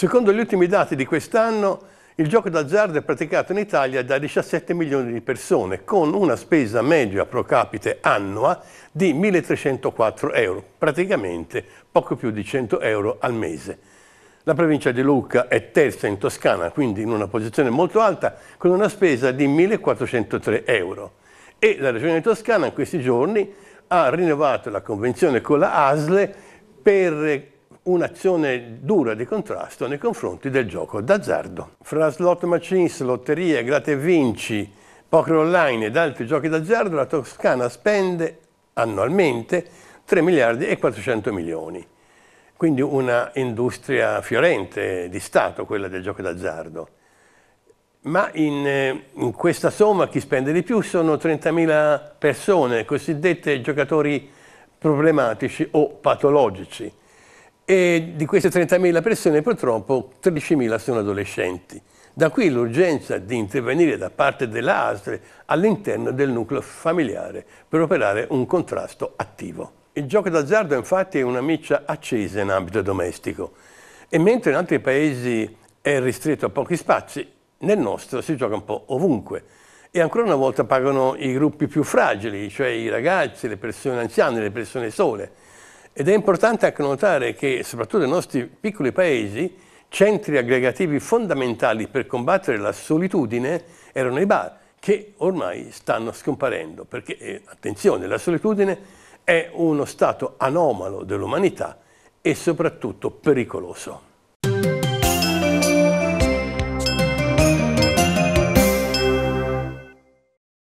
Secondo gli ultimi dati di quest'anno, il gioco d'azzardo è praticato in Italia da 17 milioni di persone, con una spesa media pro capite annua di 1.304 euro, praticamente poco più di 100 euro al mese. La provincia di Lucca è terza in Toscana, quindi in una posizione molto alta, con una spesa di 1.403 euro. E la Regione Toscana in questi giorni ha rinnovato la convenzione con la ASLE per un'azione dura di contrasto nei confronti del gioco d'azzardo. Fra slot machines, lotterie, gratte e vinci, poker online ed altri giochi d'azzardo, la Toscana spende annualmente 3 miliardi e 400 milioni. Quindi una industria fiorente di Stato, quella del gioco d'azzardo. Ma in, eh, in, questa somma chi spende di più sono 30.000 persone, cosiddette giocatori problematici o patologici, e di queste 30.000 persone purtroppo 13.000 sono adolescenti. Da qui l'urgenza di intervenire da parte dell'ASL all'interno del nucleo familiare per operare un contrasto attivo. Il gioco d'azzardo infatti è una miccia accesa in ambito domestico e mentre in altri paesi è ristretto a pochi spazi, nel nostro si gioca un po' ovunque e ancora una volta pagano i gruppi più fragili, cioè i ragazzi, le persone anziane, le persone sole. Ed è importante anche notare che, soprattutto nei nostri piccoli paesi, centri aggregativi fondamentali per combattere la solitudine erano i bar, che ormai stanno scomparendo, perché, eh, attenzione, la solitudine è uno stato anomalo dell'umanità e soprattutto pericoloso.